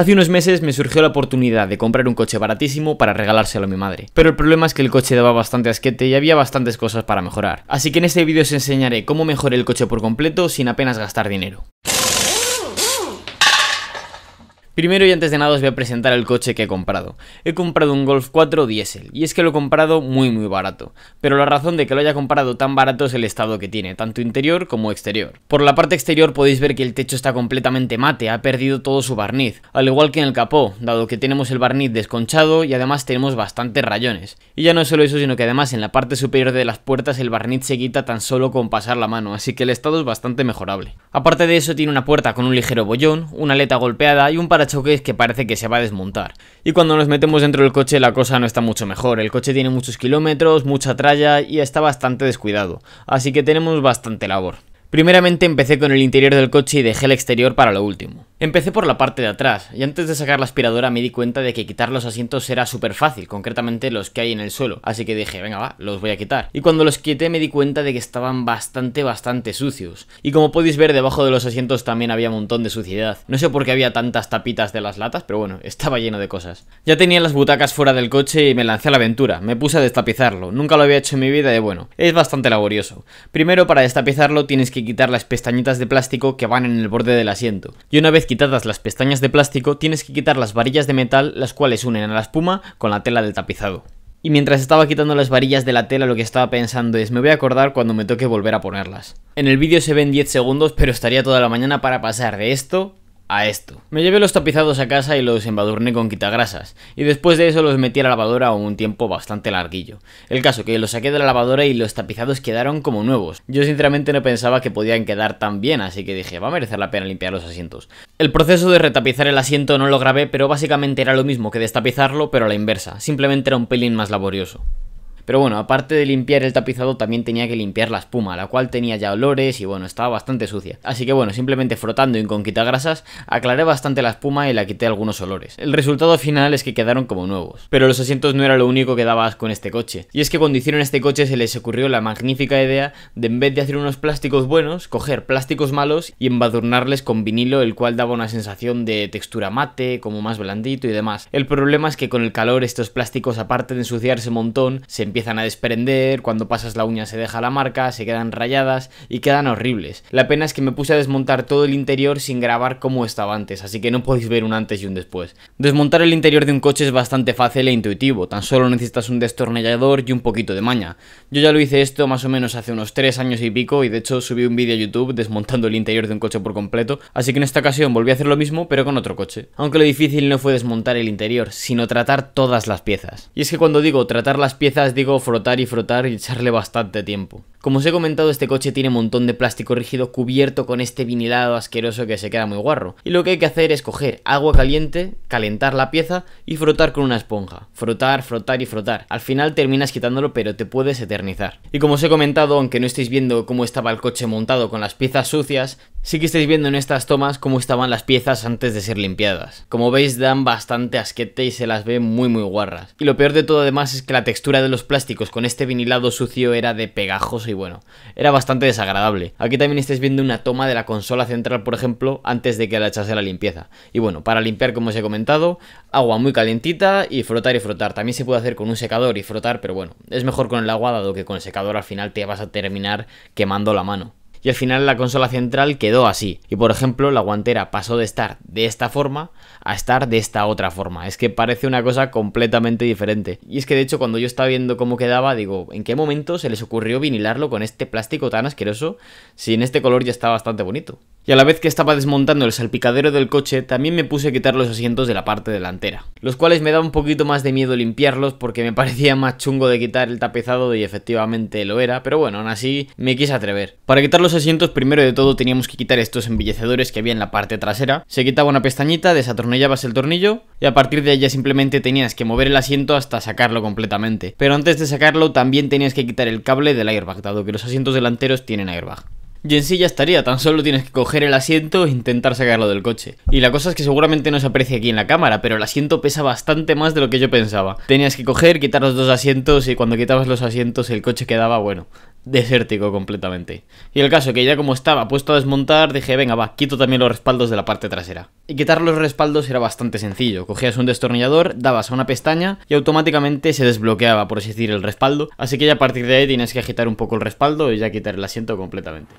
Hace unos meses me surgió la oportunidad de comprar un coche baratísimo para regalárselo a mi madre, pero el problema es que el coche daba bastante asquete y había bastantes cosas para mejorar, así que en este vídeo os enseñaré cómo mejorar el coche por completo sin apenas gastar dinero. Primero y antes de nada os voy a presentar el coche que he comprado. He comprado un Golf 4 diésel, y es que lo he comprado muy muy barato, pero la razón de que lo haya comprado tan barato es el estado que tiene, tanto interior como exterior. Por la parte exterior podéis ver que el techo está completamente mate, ha perdido todo su barniz, al igual que en el capó, dado que tenemos el barniz desconchado y además tenemos bastantes rayones. Y ya no solo eso, sino que además en la parte superior de las puertas el barniz se quita tan solo con pasar la mano, así que el estado es bastante mejorable. Aparte de eso tiene una puerta con un ligero bollón, una aleta golpeada y un para es que parece que se va a desmontar. Y cuando nos metemos dentro del coche la cosa no está mucho mejor, el coche tiene muchos kilómetros, mucha tralla y está bastante descuidado, así que tenemos bastante labor. Primeramente empecé con el interior del coche y dejé el exterior para lo último. Empecé por la parte de atrás, y antes de sacar la aspiradora me di cuenta de que quitar los asientos era súper fácil, concretamente los que hay en el suelo, así que dije, venga va, los voy a quitar. Y cuando los quité me di cuenta de que estaban bastante, bastante sucios. Y como podéis ver, debajo de los asientos también había un montón de suciedad. No sé por qué había tantas tapitas de las latas, pero bueno, estaba lleno de cosas. Ya tenía las butacas fuera del coche y me lancé a la aventura, me puse a destapizarlo, nunca lo había hecho en mi vida y bueno, es bastante laborioso. Primero para destapizarlo tienes que quitar las pestañitas de plástico que van en el borde del asiento, y una vez quitadas las pestañas de plástico, tienes que quitar las varillas de metal, las cuales unen a la espuma con la tela del tapizado. Y mientras estaba quitando las varillas de la tela lo que estaba pensando es me voy a acordar cuando me toque volver a ponerlas. En el vídeo se ven 10 segundos pero estaría toda la mañana para pasar de esto a esto. Me llevé los tapizados a casa y los embadurné con quitagrasas, y después de eso los metí a la lavadora un tiempo bastante larguillo. El caso que los saqué de la lavadora y los tapizados quedaron como nuevos. Yo sinceramente no pensaba que podían quedar tan bien, así que dije, va a merecer la pena limpiar los asientos. El proceso de retapizar el asiento no lo grabé, pero básicamente era lo mismo que destapizarlo, pero a la inversa, simplemente era un pelín más laborioso. Pero bueno, aparte de limpiar el tapizado, también tenía que limpiar la espuma, la cual tenía ya olores y bueno, estaba bastante sucia. Así que bueno, simplemente frotando y con quitagrasas, aclaré bastante la espuma y la quité algunos olores. El resultado final es que quedaron como nuevos. Pero los asientos no era lo único que dabas con este coche. Y es que cuando hicieron este coche se les ocurrió la magnífica idea de en vez de hacer unos plásticos buenos, coger plásticos malos y embadurnarles con vinilo, el cual daba una sensación de textura mate, como más blandito y demás. El problema es que con el calor estos plásticos, aparte de ensuciarse un montón, se empiezan empiezan a desprender, cuando pasas la uña se deja la marca, se quedan rayadas y quedan horribles. La pena es que me puse a desmontar todo el interior sin grabar cómo estaba antes, así que no podéis ver un antes y un después. Desmontar el interior de un coche es bastante fácil e intuitivo, tan solo necesitas un destornillador y un poquito de maña. Yo ya lo hice esto más o menos hace unos 3 años y pico y de hecho subí un vídeo a YouTube desmontando el interior de un coche por completo, así que en esta ocasión volví a hacer lo mismo pero con otro coche. Aunque lo difícil no fue desmontar el interior, sino tratar todas las piezas. Y es que cuando digo tratar las piezas digo frotar y frotar y echarle bastante tiempo. Como os he comentado, este coche tiene un montón de plástico rígido cubierto con este vinilado asqueroso que se queda muy guarro. Y lo que hay que hacer es coger agua caliente, calentar la pieza y frotar con una esponja. Frotar, frotar y frotar. Al final terminas quitándolo, pero te puedes eternizar. Y como os he comentado, aunque no estéis viendo cómo estaba el coche montado con las piezas sucias, sí que estáis viendo en estas tomas cómo estaban las piezas antes de ser limpiadas. Como veis, dan bastante asquete y se las ve muy muy guarras. Y lo peor de todo además es que la textura de los plásticos con este vinilado sucio era de pegajoso y bueno, era bastante desagradable. Aquí también estáis viendo una toma de la consola central, por ejemplo, antes de que la echase la limpieza. Y bueno, para limpiar, como os he comentado, agua muy calentita y frotar y frotar. También se puede hacer con un secador y frotar, pero bueno, es mejor con el agua dado que con el secador al final te vas a terminar quemando la mano y al final la consola central quedó así. Y por ejemplo, la guantera pasó de estar de esta forma a estar de esta otra forma. Es que parece una cosa completamente diferente. Y es que de hecho cuando yo estaba viendo cómo quedaba, digo, ¿en qué momento se les ocurrió vinilarlo con este plástico tan asqueroso si en este color ya está bastante bonito? y a la vez que estaba desmontando el salpicadero del coche, también me puse a quitar los asientos de la parte delantera, los cuales me da un poquito más de miedo limpiarlos porque me parecía más chungo de quitar el tapezado y efectivamente lo era, pero bueno, aún así me quise atrever. Para quitar los asientos, primero de todo teníamos que quitar estos embellecedores que había en la parte trasera, se quitaba una pestañita, desatornillabas el tornillo y a partir de ahí simplemente tenías que mover el asiento hasta sacarlo completamente, pero antes de sacarlo también tenías que quitar el cable del airbag, dado que los asientos delanteros tienen airbag. Y en sí ya estaría, tan solo tienes que coger el asiento e intentar sacarlo del coche. Y la cosa es que seguramente no se aprecia aquí en la cámara, pero el asiento pesa bastante más de lo que yo pensaba. Tenías que coger, quitar los dos asientos y cuando quitabas los asientos el coche quedaba, bueno, desértico completamente. Y el caso que ya como estaba puesto a desmontar, dije, venga, va, quito también los respaldos de la parte trasera. Y quitar los respaldos era bastante sencillo. Cogías un destornillador, dabas a una pestaña y automáticamente se desbloqueaba, por así decir, el respaldo. Así que ya a partir de ahí tienes que agitar un poco el respaldo y ya quitar el asiento completamente.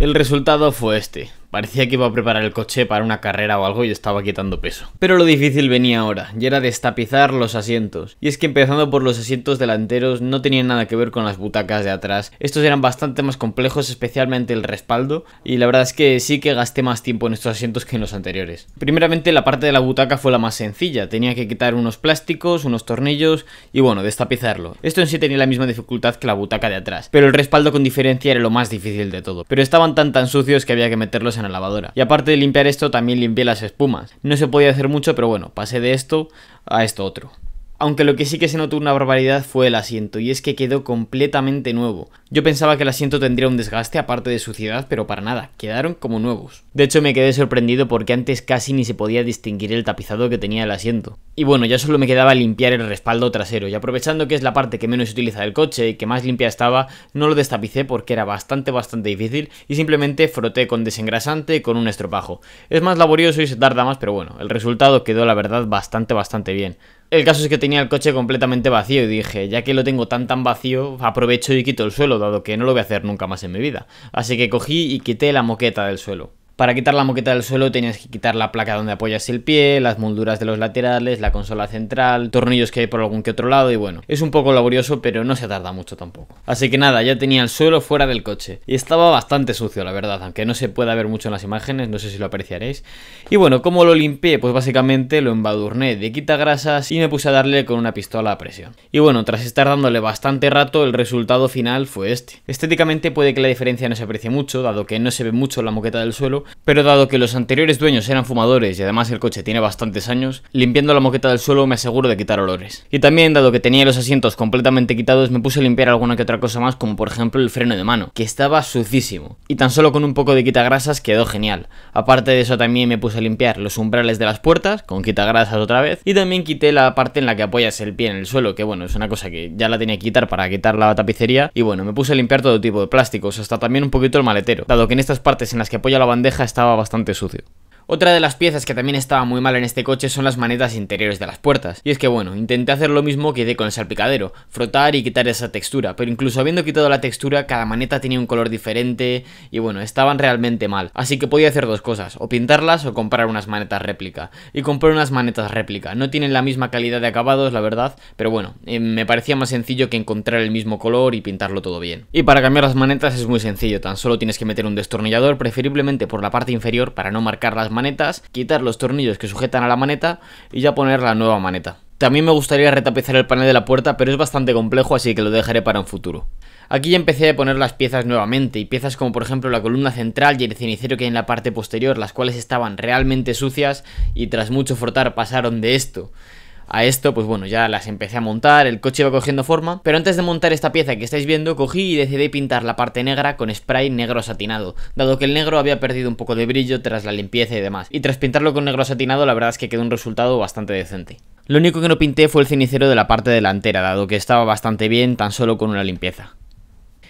El resultado fue este. Parecía que iba a preparar el coche para una carrera o algo y estaba quitando peso. Pero lo difícil venía ahora, y era destapizar los asientos. Y es que empezando por los asientos delanteros no tenían nada que ver con las butacas de atrás. Estos eran bastante más complejos, especialmente el respaldo, y la verdad es que sí que gasté más tiempo en estos asientos que en los anteriores. Primeramente la parte de la butaca fue la más sencilla, tenía que quitar unos plásticos, unos tornillos y bueno, destapizarlo. Esto en sí tenía la misma dificultad que la butaca de atrás, pero el respaldo con diferencia era lo más difícil de todo. Pero estaban tan tan sucios que había que meterlos en lavadora. Y aparte de limpiar esto, también limpié las espumas. No se podía hacer mucho, pero bueno, pasé de esto a esto otro aunque lo que sí que se notó una barbaridad fue el asiento, y es que quedó completamente nuevo. Yo pensaba que el asiento tendría un desgaste aparte de suciedad, pero para nada, quedaron como nuevos. De hecho me quedé sorprendido porque antes casi ni se podía distinguir el tapizado que tenía el asiento. Y bueno, ya solo me quedaba limpiar el respaldo trasero, y aprovechando que es la parte que menos se utiliza del coche y que más limpia estaba, no lo destapicé porque era bastante bastante difícil, y simplemente froté con desengrasante con un estropajo. Es más laborioso y se tarda más, pero bueno, el resultado quedó la verdad bastante bastante bien. El caso es que tenía el coche completamente vacío y dije, ya que lo tengo tan tan vacío, aprovecho y quito el suelo, dado que no lo voy a hacer nunca más en mi vida. Así que cogí y quité la moqueta del suelo. Para quitar la moqueta del suelo tenías que quitar la placa donde apoyas el pie, las molduras de los laterales, la consola central, tornillos que hay por algún que otro lado y bueno, es un poco laborioso pero no se tarda mucho tampoco. Así que nada, ya tenía el suelo fuera del coche y estaba bastante sucio la verdad, aunque no se pueda ver mucho en las imágenes, no sé si lo apreciaréis. Y bueno, ¿cómo lo limpié? Pues básicamente lo embadurné de quitagrasas y me puse a darle con una pistola a presión. Y bueno, tras estar dándole bastante rato, el resultado final fue este. Estéticamente puede que la diferencia no se aprecie mucho, dado que no se ve mucho la moqueta del suelo, pero dado que los anteriores dueños eran fumadores y además el coche tiene bastantes años, limpiando la moqueta del suelo me aseguro de quitar olores. Y también, dado que tenía los asientos completamente quitados, me puse a limpiar alguna que otra cosa más, como por ejemplo el freno de mano, que estaba sucísimo. Y tan solo con un poco de quitagrasas quedó genial. Aparte de eso también me puse a limpiar los umbrales de las puertas, con quitagrasas otra vez, y también quité la parte en la que apoyas el pie en el suelo, que bueno, es una cosa que ya la tenía que quitar para quitar la tapicería, y bueno, me puse a limpiar todo tipo de plásticos, hasta también un poquito el maletero, dado que en estas partes en las que apoya la bandeja estaba bastante sucio. Otra de las piezas que también estaba muy mal en este coche son las manetas interiores de las puertas. Y es que bueno, intenté hacer lo mismo que hice con el salpicadero, frotar y quitar esa textura, pero incluso habiendo quitado la textura, cada maneta tenía un color diferente y bueno, estaban realmente mal. Así que podía hacer dos cosas, o pintarlas o comprar unas manetas réplica. Y compré unas manetas réplica, no tienen la misma calidad de acabados, la verdad, pero bueno, eh, me parecía más sencillo que encontrar el mismo color y pintarlo todo bien. Y para cambiar las manetas es muy sencillo, tan solo tienes que meter un destornillador, preferiblemente por la parte inferior para no marcarlas manetas, quitar los tornillos que sujetan a la maneta y ya poner la nueva maneta. También me gustaría retapizar el panel de la puerta, pero es bastante complejo, así que lo dejaré para un futuro. Aquí ya empecé a poner las piezas nuevamente, y piezas como por ejemplo la columna central y el cenicero que hay en la parte posterior, las cuales estaban realmente sucias y tras mucho frotar pasaron de esto a esto, pues bueno, ya las empecé a montar, el coche iba cogiendo forma, pero antes de montar esta pieza que estáis viendo, cogí y decidí pintar la parte negra con spray negro satinado, dado que el negro había perdido un poco de brillo tras la limpieza y demás, y tras pintarlo con negro satinado la verdad es que quedó un resultado bastante decente. Lo único que no pinté fue el cenicero de la parte delantera, dado que estaba bastante bien tan solo con una limpieza.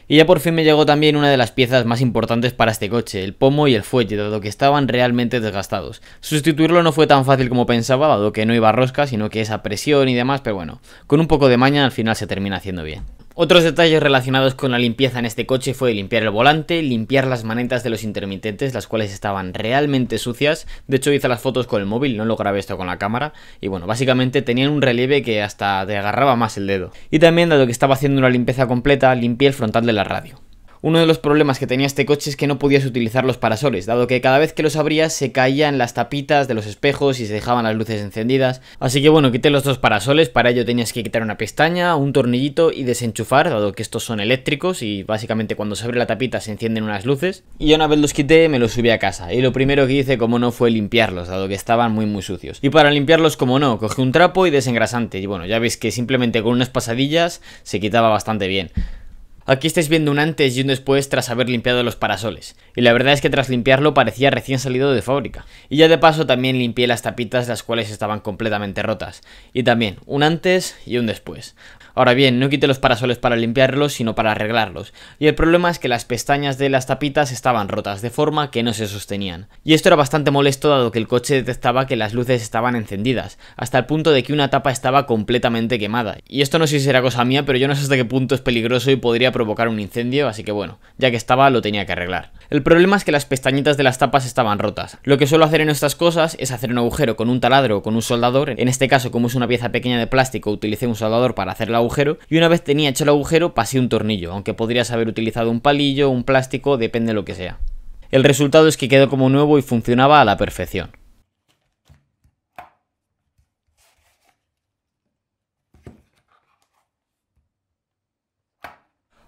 Y ya por fin me llegó también una de las piezas más importantes para este coche, el pomo y el fuelle, dado que estaban realmente desgastados. Sustituirlo no fue tan fácil como pensaba, dado que no iba rosca, sino que esa presión y demás, pero bueno, con un poco de maña al final se termina haciendo bien. Otros detalles relacionados con la limpieza en este coche fue limpiar el volante, limpiar las manetas de los intermitentes, las cuales estaban realmente sucias. De hecho, hice las fotos con el móvil, no lo grabé esto con la cámara. Y bueno, básicamente tenían un relieve que hasta te agarraba más el dedo. Y también, dado que estaba haciendo una limpieza completa, limpié el frontal de la radio. Uno de los problemas que tenía este coche es que no podías utilizar los parasoles, dado que cada vez que los abrías se caían las tapitas de los espejos y se dejaban las luces encendidas. Así que bueno, quité los dos parasoles, para ello tenías que quitar una pestaña, un tornillito y desenchufar, dado que estos son eléctricos y básicamente cuando se abre la tapita se encienden unas luces. Y una vez los quité me los subí a casa y lo primero que hice como no fue limpiarlos, dado que estaban muy muy sucios. Y para limpiarlos como no, cogí un trapo y desengrasante y bueno, ya veis que simplemente con unas pasadillas se quitaba bastante bien. Aquí estáis viendo un antes y un después tras haber limpiado los parasoles, y la verdad es que tras limpiarlo parecía recién salido de fábrica. Y ya de paso también limpié las tapitas las cuales estaban completamente rotas, y también un antes y un después. Ahora bien, no quité los parasoles para limpiarlos, sino para arreglarlos. Y el problema es que las pestañas de las tapitas estaban rotas, de forma que no se sostenían. Y esto era bastante molesto dado que el coche detectaba que las luces estaban encendidas, hasta el punto de que una tapa estaba completamente quemada. Y esto no sé si será cosa mía, pero yo no sé hasta qué punto es peligroso y podría provocar un incendio, así que bueno, ya que estaba lo tenía que arreglar. El problema es que las pestañitas de las tapas estaban rotas. Lo que suelo hacer en estas cosas es hacer un agujero con un taladro o con un soldador, en este caso como es una pieza pequeña de plástico utilicé un soldador para hacer la agujero y una vez tenía hecho el agujero pasé un tornillo, aunque podrías haber utilizado un palillo, un plástico, depende de lo que sea. El resultado es que quedó como nuevo y funcionaba a la perfección.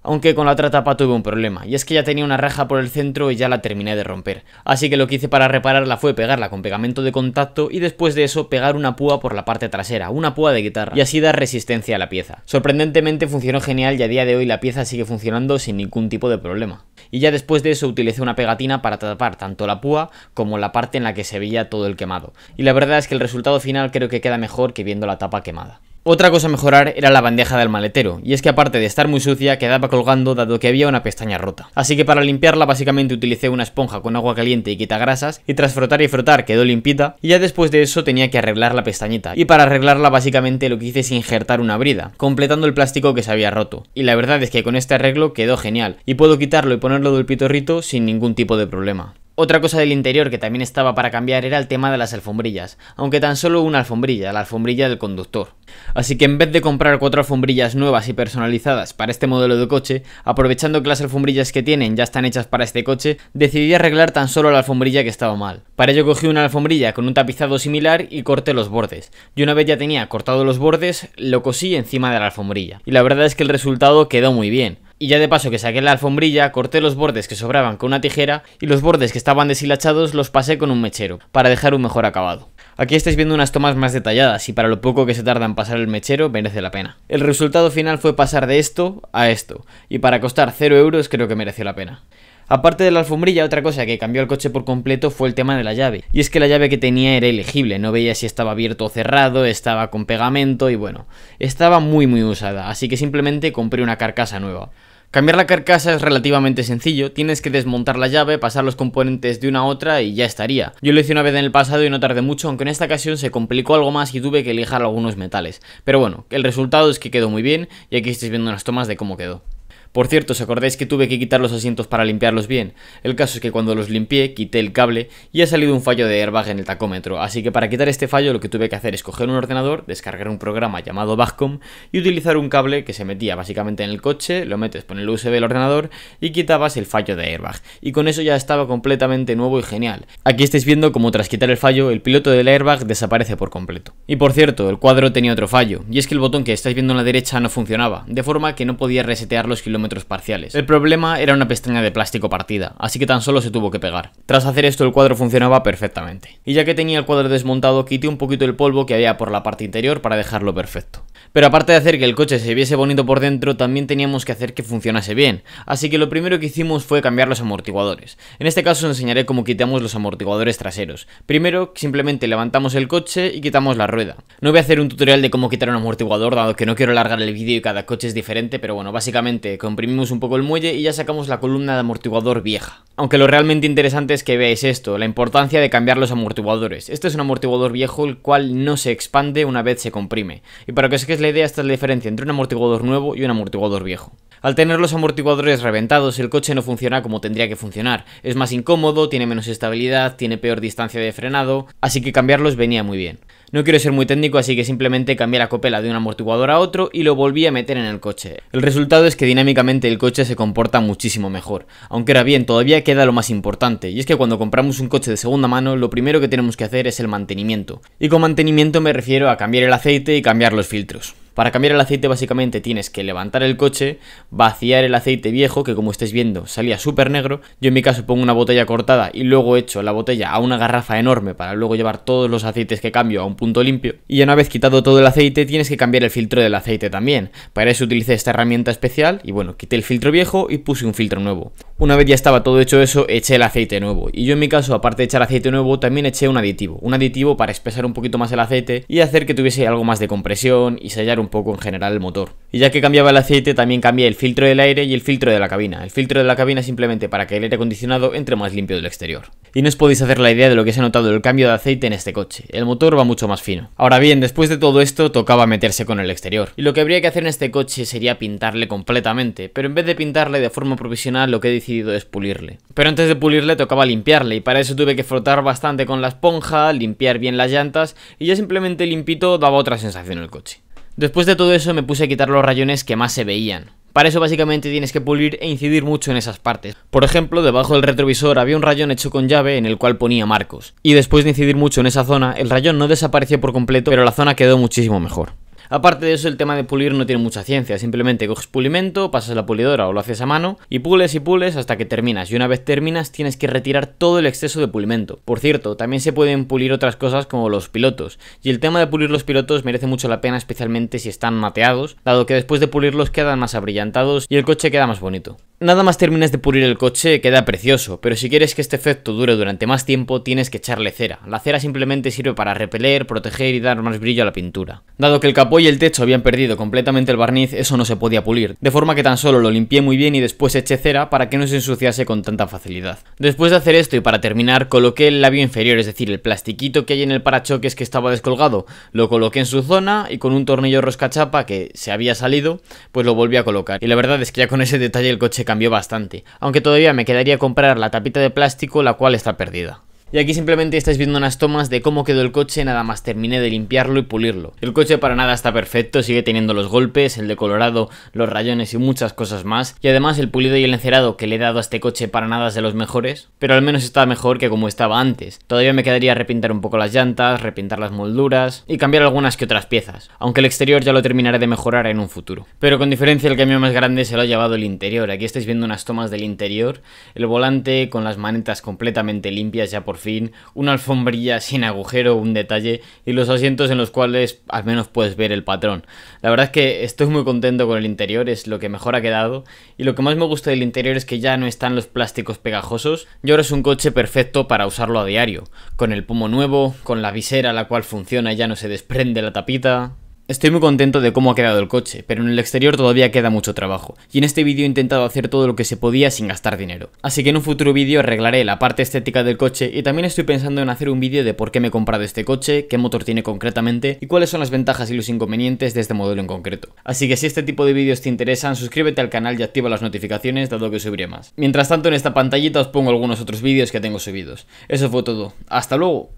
Aunque con la otra tapa tuve un problema, y es que ya tenía una raja por el centro y ya la terminé de romper. Así que lo que hice para repararla fue pegarla con pegamento de contacto y después de eso pegar una púa por la parte trasera, una púa de guitarra, y así dar resistencia a la pieza. Sorprendentemente funcionó genial y a día de hoy la pieza sigue funcionando sin ningún tipo de problema. Y ya después de eso utilicé una pegatina para tapar tanto la púa como la parte en la que se veía todo el quemado. Y la verdad es que el resultado final creo que queda mejor que viendo la tapa quemada. Otra cosa a mejorar era la bandeja del maletero, y es que aparte de estar muy sucia, quedaba colgando dado que había una pestaña rota. Así que para limpiarla básicamente utilicé una esponja con agua caliente y quitagrasas, y tras frotar y frotar quedó limpita, y ya después de eso tenía que arreglar la pestañita, y para arreglarla básicamente lo que hice es injertar una brida, completando el plástico que se había roto. Y la verdad es que con este arreglo quedó genial, y puedo quitarlo y ponerlo del pitorrito sin ningún tipo de problema. Otra cosa del interior que también estaba para cambiar era el tema de las alfombrillas, aunque tan solo una alfombrilla, la alfombrilla del conductor. Así que en vez de comprar cuatro alfombrillas nuevas y personalizadas para este modelo de coche, aprovechando que las alfombrillas que tienen ya están hechas para este coche, decidí arreglar tan solo la alfombrilla que estaba mal. Para ello cogí una alfombrilla con un tapizado similar y corté los bordes. Y una vez ya tenía cortado los bordes, lo cosí encima de la alfombrilla. Y la verdad es que el resultado quedó muy bien y ya de paso que saqué la alfombrilla, corté los bordes que sobraban con una tijera y los bordes que estaban deshilachados los pasé con un mechero, para dejar un mejor acabado. Aquí estáis viendo unas tomas más detalladas y para lo poco que se tarda en pasar el mechero merece la pena. El resultado final fue pasar de esto a esto, y para costar 0 euros creo que mereció la pena. Aparte de la alfombrilla, otra cosa que cambió el coche por completo fue el tema de la llave. Y es que la llave que tenía era elegible, no veía si estaba abierto o cerrado, estaba con pegamento y bueno, estaba muy muy usada, así que simplemente compré una carcasa nueva. Cambiar la carcasa es relativamente sencillo, tienes que desmontar la llave, pasar los componentes de una a otra y ya estaría. Yo lo hice una vez en el pasado y no tardé mucho, aunque en esta ocasión se complicó algo más y tuve que lijar algunos metales. Pero bueno, el resultado es que quedó muy bien y aquí estáis viendo unas tomas de cómo quedó. Por cierto, ¿os acordáis que tuve que quitar los asientos para limpiarlos bien? El caso es que cuando los limpié, quité el cable y ha salido un fallo de airbag en el tacómetro, así que para quitar este fallo lo que tuve que hacer es coger un ordenador, descargar un programa llamado Bagcom y utilizar un cable que se metía básicamente en el coche, lo metes por el USB del ordenador y quitabas el fallo de airbag. Y con eso ya estaba completamente nuevo y genial. Aquí estáis viendo cómo tras quitar el fallo, el piloto del airbag desaparece por completo. Y por cierto, el cuadro tenía otro fallo, y es que el botón que estáis viendo en la derecha no funcionaba, de forma que no podía resetear los kilómetros parciales. El problema era una pestaña de plástico partida, así que tan solo se tuvo que pegar. Tras hacer esto el cuadro funcionaba perfectamente. Y ya que tenía el cuadro desmontado, quité un poquito el polvo que había por la parte interior para dejarlo perfecto. Pero aparte de hacer que el coche se viese bonito por dentro, también teníamos que hacer que funcionase bien. Así que lo primero que hicimos fue cambiar los amortiguadores. En este caso os enseñaré cómo quitamos los amortiguadores traseros. Primero, simplemente levantamos el coche y quitamos la rueda. No voy a hacer un tutorial de cómo quitar un amortiguador, dado que no quiero alargar el vídeo y cada coche es diferente, pero bueno, básicamente comprimimos un poco el muelle y ya sacamos la columna de amortiguador vieja. Aunque lo realmente interesante es que veáis esto, la importancia de cambiar los amortiguadores. Este es un amortiguador viejo el cual no se expande una vez se comprime. Y para que la idea es la diferencia entre un amortiguador nuevo y un amortiguador viejo. Al tener los amortiguadores reventados, el coche no funciona como tendría que funcionar. Es más incómodo, tiene menos estabilidad, tiene peor distancia de frenado, así que cambiarlos venía muy bien. No quiero ser muy técnico, así que simplemente cambié la copela de un amortiguador a otro y lo volví a meter en el coche. El resultado es que dinámicamente el coche se comporta muchísimo mejor. Aunque era bien, todavía queda lo más importante, y es que cuando compramos un coche de segunda mano, lo primero que tenemos que hacer es el mantenimiento. Y con mantenimiento me refiero a cambiar el aceite y cambiar los filtros. Para cambiar el aceite básicamente tienes que levantar el coche, vaciar el aceite viejo, que como estáis viendo salía súper negro. Yo en mi caso pongo una botella cortada y luego echo la botella a una garrafa enorme para luego llevar todos los aceites que cambio a un punto limpio. Y una vez quitado todo el aceite tienes que cambiar el filtro del aceite también. Para eso utilicé esta herramienta especial y bueno, quité el filtro viejo y puse un filtro nuevo. Una vez ya estaba todo hecho eso, eché el aceite nuevo. Y yo en mi caso, aparte de echar aceite nuevo, también eché un aditivo. Un aditivo para espesar un poquito más el aceite y hacer que tuviese algo más de compresión y sellar un un poco en general el motor. Y ya que cambiaba el aceite, también cambié el filtro del aire y el filtro de la cabina. El filtro de la cabina simplemente para que el aire acondicionado entre más limpio del exterior. Y no os podéis hacer la idea de lo que se ha notado el cambio de aceite en este coche. El motor va mucho más fino. Ahora bien, después de todo esto, tocaba meterse con el exterior. Y lo que habría que hacer en este coche sería pintarle completamente, pero en vez de pintarle de forma provisional, lo que he decidido es pulirle. Pero antes de pulirle, tocaba limpiarle, y para eso tuve que frotar bastante con la esponja, limpiar bien las llantas, y ya simplemente limpito daba otra sensación el coche. Después de todo eso me puse a quitar los rayones que más se veían. Para eso básicamente tienes que pulir e incidir mucho en esas partes. Por ejemplo, debajo del retrovisor había un rayón hecho con llave en el cual ponía marcos. Y después de incidir mucho en esa zona, el rayón no desapareció por completo, pero la zona quedó muchísimo mejor. Aparte de eso, el tema de pulir no tiene mucha ciencia, simplemente coges pulimento, pasas la pulidora o lo haces a mano y pules y pules hasta que terminas, y una vez terminas tienes que retirar todo el exceso de pulimento. Por cierto, también se pueden pulir otras cosas como los pilotos, y el tema de pulir los pilotos merece mucho la pena especialmente si están mateados, dado que después de pulirlos quedan más abrillantados y el coche queda más bonito. Nada más termines de pulir el coche queda precioso, pero si quieres que este efecto dure durante más tiempo tienes que echarle cera. La cera simplemente sirve para repeler, proteger y dar más brillo a la pintura. Dado que el capó el techo habían perdido completamente el barniz, eso no se podía pulir, de forma que tan solo lo limpié muy bien y después eché cera para que no se ensuciase con tanta facilidad. Después de hacer esto y para terminar, coloqué el labio inferior, es decir, el plastiquito que hay en el parachoques que estaba descolgado, lo coloqué en su zona y con un tornillo roscachapa que se había salido, pues lo volví a colocar. Y la verdad es que ya con ese detalle el coche cambió bastante, aunque todavía me quedaría comprar la tapita de plástico la cual está perdida y aquí simplemente estáis viendo unas tomas de cómo quedó el coche nada más terminé de limpiarlo y pulirlo. El coche para nada está perfecto, sigue teniendo los golpes, el decolorado, los rayones y muchas cosas más y además el pulido y el encerado que le he dado a este coche para nada es de los mejores, pero al menos está mejor que como estaba antes. Todavía me quedaría repintar un poco las llantas, repintar las molduras y cambiar algunas que otras piezas, aunque el exterior ya lo terminaré de mejorar en un futuro. Pero con diferencia el cambio más grande se lo ha llevado el interior, aquí estáis viendo unas tomas del interior, el volante con las manetas completamente limpias ya por fin una alfombrilla sin agujero, un detalle, y los asientos en los cuales al menos puedes ver el patrón. La verdad es que estoy muy contento con el interior, es lo que mejor ha quedado, y lo que más me gusta del interior es que ya no están los plásticos pegajosos, y ahora es un coche perfecto para usarlo a diario, con el pomo nuevo, con la visera la cual funciona y ya no se desprende la tapita, Estoy muy contento de cómo ha quedado el coche, pero en el exterior todavía queda mucho trabajo, y en este vídeo he intentado hacer todo lo que se podía sin gastar dinero. Así que en un futuro vídeo arreglaré la parte estética del coche y también estoy pensando en hacer un vídeo de por qué me he comprado este coche, qué motor tiene concretamente y cuáles son las ventajas y los inconvenientes de este modelo en concreto. Así que si este tipo de vídeos te interesan, suscríbete al canal y activa las notificaciones dado que subiré más. Mientras tanto en esta pantallita os pongo algunos otros vídeos que tengo subidos. Eso fue todo, hasta luego.